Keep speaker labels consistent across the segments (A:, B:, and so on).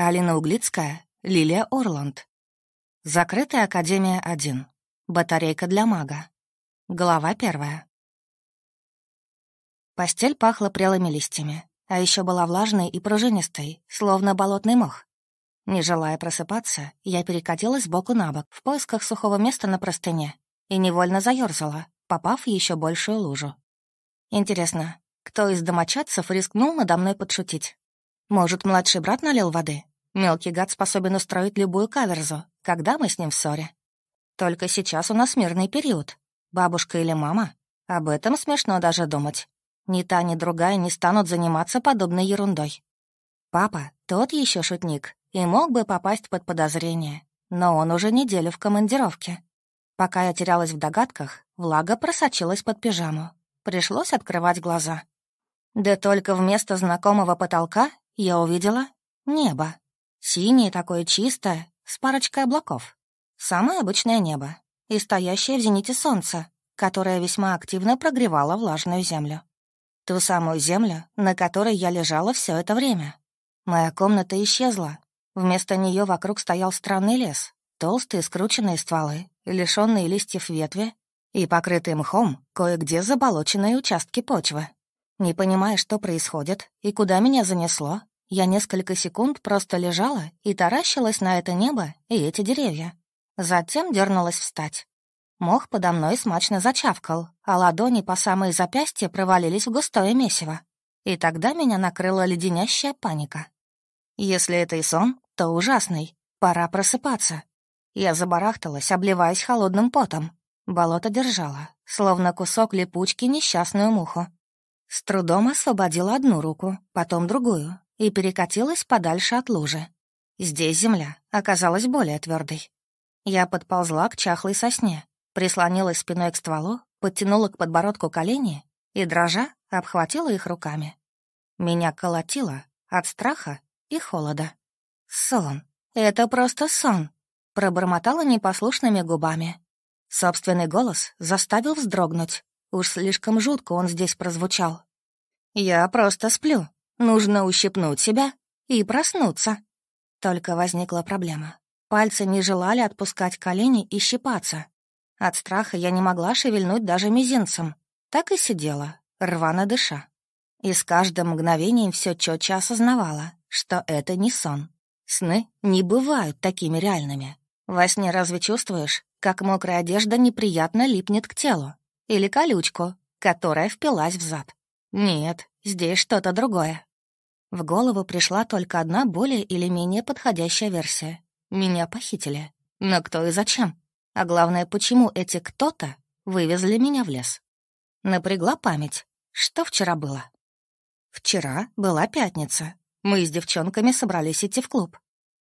A: Алина Углицкая, Лилия Орланд. Закрытая Академия 1. Батарейка для мага. Глава первая. Постель пахла прелыми листьями, а еще была влажной и пружинистой, словно болотный мох. Не желая просыпаться, я перекатилась боку на бок в поисках сухого места на простыне и невольно заерзала, попав в еще большую лужу. Интересно, кто из домочадцев рискнул надо мной подшутить? Может, младший брат налил воды? Мелкий гад способен устроить любую каверзу, когда мы с ним в ссоре. Только сейчас у нас мирный период. Бабушка или мама? Об этом смешно даже думать. Ни та, ни другая не станут заниматься подобной ерундой. Папа — тот еще шутник и мог бы попасть под подозрение, но он уже неделю в командировке. Пока я терялась в догадках, влага просочилась под пижаму. Пришлось открывать глаза. Да только вместо знакомого потолка я увидела небо. Синее такое чистое, с парочкой облаков. Самое обычное небо и стоящее в зените солнце, которое весьма активно прогревало влажную землю. Ту самую землю, на которой я лежала все это время. Моя комната исчезла. Вместо нее вокруг стоял странный лес. Толстые скрученные стволы, лишенные листьев ветви и покрытые мхом кое-где заболоченные участки почвы. Не понимая, что происходит и куда меня занесло, я несколько секунд просто лежала и таращилась на это небо и эти деревья. Затем дернулась встать. Мох подо мной смачно зачавкал, а ладони по самые запястья провалились в густое месиво. И тогда меня накрыла леденящая паника. Если это и сон, то ужасный. Пора просыпаться. Я забарахталась, обливаясь холодным потом. Болото держало, словно кусок липучки несчастную муху. С трудом освободила одну руку, потом другую, и перекатилась подальше от лужи. Здесь земля оказалась более твердой. Я подползла к чахлой сосне, прислонилась спиной к стволу, подтянула к подбородку колени и, дрожа, обхватила их руками. Меня колотило от страха и холода. «Сон! Это просто сон!» — пробормотала непослушными губами. Собственный голос заставил вздрогнуть. Уж слишком жутко он здесь прозвучал. «Я просто сплю», Нужно ущипнуть себя и проснуться. Только возникла проблема. Пальцы не желали отпускать колени и щипаться. От страха я не могла шевельнуть даже мизинцем. Так и сидела, рвано дыша. И с каждым мгновением все четче осознавала, что это не сон. Сны не бывают такими реальными. Во сне разве чувствуешь, как мокрая одежда неприятно липнет к телу? Или колючку, которая впилась в зад? Нет, здесь что-то другое. В голову пришла только одна более или менее подходящая версия. Меня похитили. Но кто и зачем? А главное, почему эти кто-то вывезли меня в лес? Напрягла память. Что вчера было? Вчера была пятница. Мы с девчонками собрались идти в клуб.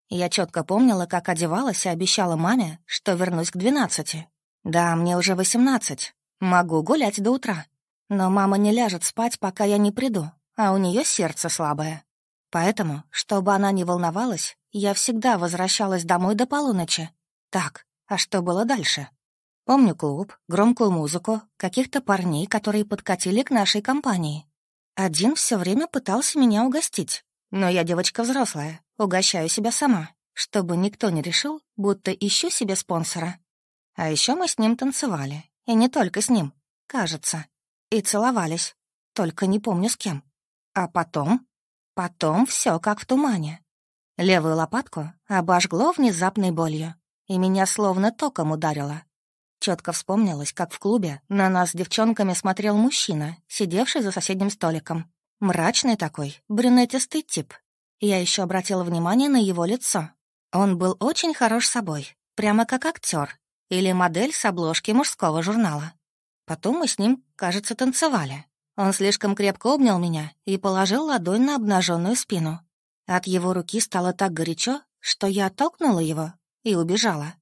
A: Я четко помнила, как одевалась и обещала маме, что вернусь к двенадцати. Да, мне уже восемнадцать. Могу гулять до утра. Но мама не ляжет спать, пока я не приду, а у нее сердце слабое. Поэтому, чтобы она не волновалась, я всегда возвращалась домой до полуночи. Так, а что было дальше? Помню клуб, громкую музыку, каких-то парней, которые подкатили к нашей компании. Один все время пытался меня угостить. Но я девочка взрослая, угощаю себя сама, чтобы никто не решил, будто ищу себе спонсора. А еще мы с ним танцевали, и не только с ним, кажется, и целовались, только не помню с кем. А потом? Потом все как в тумане. Левую лопатку обожгло внезапной болью, и меня словно током ударило. Четко вспомнилось, как в клубе на нас с девчонками смотрел мужчина, сидевший за соседним столиком. Мрачный такой, брюнетистый тип. Я еще обратила внимание на его лицо. Он был очень хорош собой, прямо как актер или модель с обложки мужского журнала. Потом мы с ним, кажется, танцевали. Он слишком крепко обнял меня и положил ладонь на обнаженную спину. От его руки стало так горячо, что я оттолкнула его и убежала.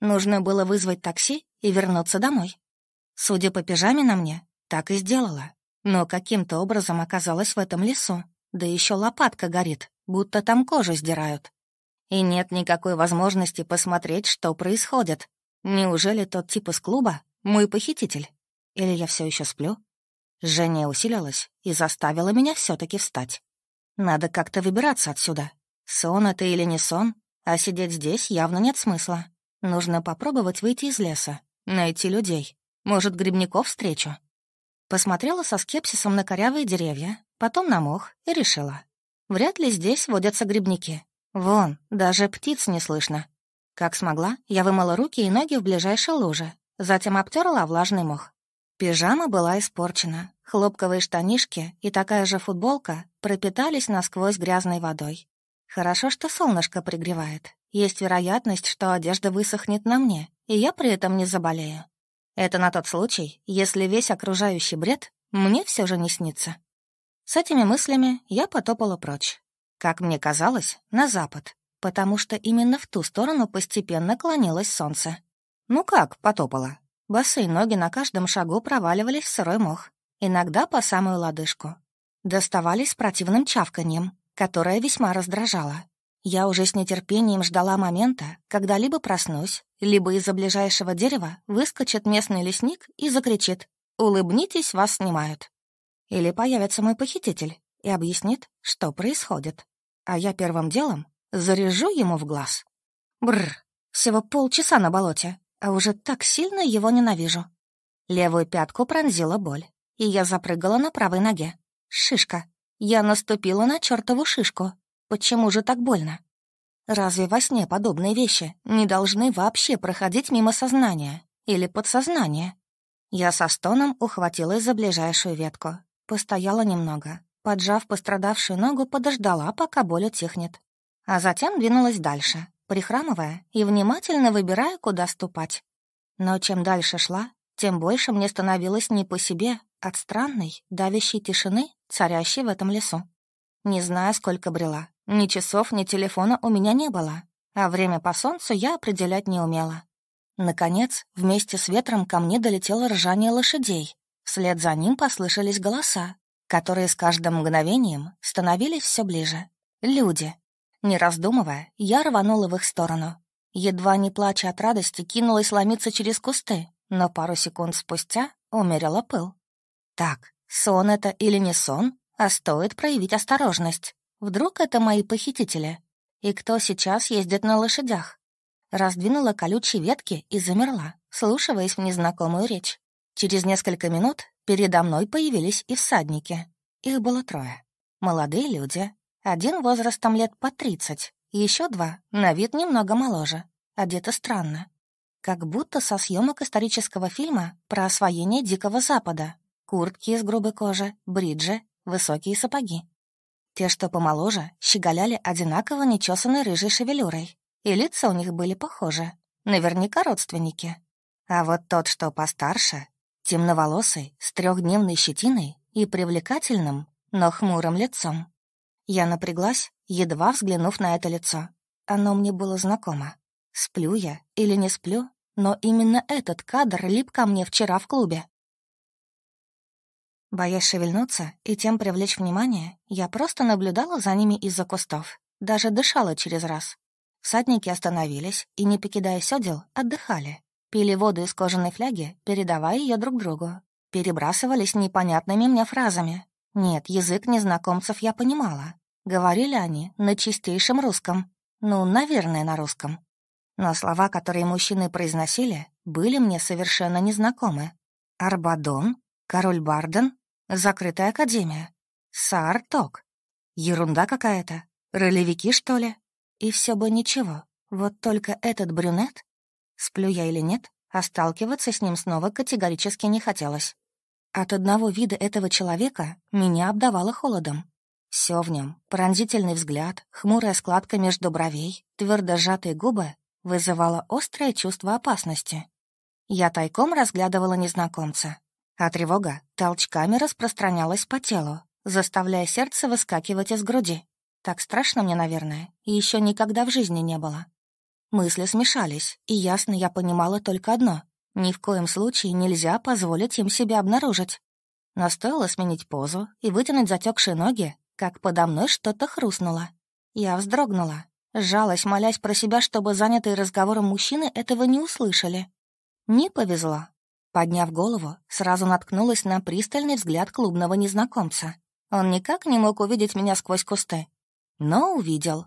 A: Нужно было вызвать такси и вернуться домой. Судя по пижаме на мне, так и сделала. Но каким-то образом оказалась в этом лесу. Да еще лопатка горит, будто там кожу сдирают. И нет никакой возможности посмотреть, что происходит. Неужели тот тип из клуба — мой похититель? Или я все еще сплю? Жжение усилилось и заставило меня все таки встать. Надо как-то выбираться отсюда. Сон это или не сон, а сидеть здесь явно нет смысла. Нужно попробовать выйти из леса, найти людей. Может, грибников встречу. Посмотрела со скепсисом на корявые деревья, потом на мох и решила. Вряд ли здесь водятся грибники. Вон, даже птиц не слышно. Как смогла, я вымыла руки и ноги в ближайшей луже, затем обтерла влажный мох. Пижама была испорчена, Хлопковые штанишки и такая же футболка пропитались насквозь грязной водой. Хорошо, что солнышко пригревает. Есть вероятность, что одежда высохнет на мне, и я при этом не заболею. Это на тот случай, если весь окружающий бред мне все же не снится. С этими мыслями я потопала прочь. Как мне казалось, на запад, потому что именно в ту сторону постепенно клонилось солнце. Ну как потопала? Босые ноги на каждом шагу проваливались в сырой мох иногда по самую лодыжку. Доставались с противным чавканьем, которое весьма раздражало. Я уже с нетерпением ждала момента, когда либо проснусь, либо из-за ближайшего дерева выскочит местный лесник и закричит «Улыбнитесь, вас снимают». Или появится мой похититель и объяснит, что происходит. А я первым делом заряжу ему в глаз. Бррр, всего полчаса на болоте, а уже так сильно его ненавижу. Левую пятку пронзила боль и я запрыгала на правой ноге. Шишка. Я наступила на чертову шишку. Почему же так больно? Разве во сне подобные вещи не должны вообще проходить мимо сознания или подсознания? Я со стоном ухватилась за ближайшую ветку. Постояла немного. Поджав пострадавшую ногу, подождала, пока боль утихнет. А затем двинулась дальше, прихрамывая и внимательно выбирая, куда ступать. Но чем дальше шла, тем больше мне становилось не по себе от странной, давящей тишины, царящей в этом лесу. Не знаю, сколько брела. Ни часов, ни телефона у меня не было, а время по солнцу я определять не умела. Наконец, вместе с ветром ко мне долетело ржание лошадей. Вслед за ним послышались голоса, которые с каждым мгновением становились все ближе. Люди. Не раздумывая, я рванула в их сторону. Едва не плача от радости, кинулась ломиться через кусты, но пару секунд спустя умерила пыл. Так, сон это или не сон, а стоит проявить осторожность. Вдруг это мои похитители? И кто сейчас ездит на лошадях? Раздвинула колючие ветки и замерла, слушаясь в незнакомую речь. Через несколько минут передо мной появились и всадники. Их было трое. Молодые люди. Один возрастом лет по тридцать, еще два, на вид немного моложе. Одеты странно. Как будто со съемок исторического фильма про освоение Дикого Запада, куртки из грубой кожи, бриджи, высокие сапоги. Те, что помоложе, щеголяли одинаково нечесанной рыжей шевелюрой, и лица у них были похожи, наверняка родственники. А вот тот, что постарше, темноволосый, с трехдневной щетиной и привлекательным, но хмурым лицом. Я напряглась, едва взглянув на это лицо. Оно мне было знакомо. Сплю я или не сплю, но именно этот кадр лип ко мне вчера в клубе. Боясь шевельнуться и тем привлечь внимание, я просто наблюдала за ними из-за кустов, даже дышала через раз. Всадники остановились и, не покидая сёдел, отдыхали. Пили воду из кожаной фляги, передавая ее друг другу. Перебрасывались непонятными мне фразами. Нет, язык незнакомцев я понимала. Говорили они на чистейшем русском. Ну, наверное, на русском. Но слова, которые мужчины произносили, были мне совершенно незнакомы. «Арбадон», «Король Барден», Закрытая академия. Сарток. Ерунда какая-то. Ролевики, что ли? И все бы ничего. Вот только этот брюнет, сплю я или нет, а сталкиваться с ним снова категорически не хотелось. От одного вида этого человека меня обдавало холодом. Все в нем — пронзительный взгляд, хмурая складка между бровей, твердо сжатые губы — вызывало острое чувство опасности. Я тайком разглядывала незнакомца, а тревога толчками распространялась по телу, заставляя сердце выскакивать из груди. Так страшно мне, наверное, и еще никогда в жизни не было. Мысли смешались, и ясно я понимала только одно — ни в коем случае нельзя позволить им себя обнаружить. Но стоило сменить позу и вытянуть затекшие ноги, как подо мной что-то хрустнуло. Я вздрогнула, сжалась, молясь про себя, чтобы занятые разговором мужчины этого не услышали. Не повезло. Подняв голову, сразу наткнулась на пристальный взгляд клубного незнакомца. Он никак не мог увидеть меня сквозь кусты. Но увидел.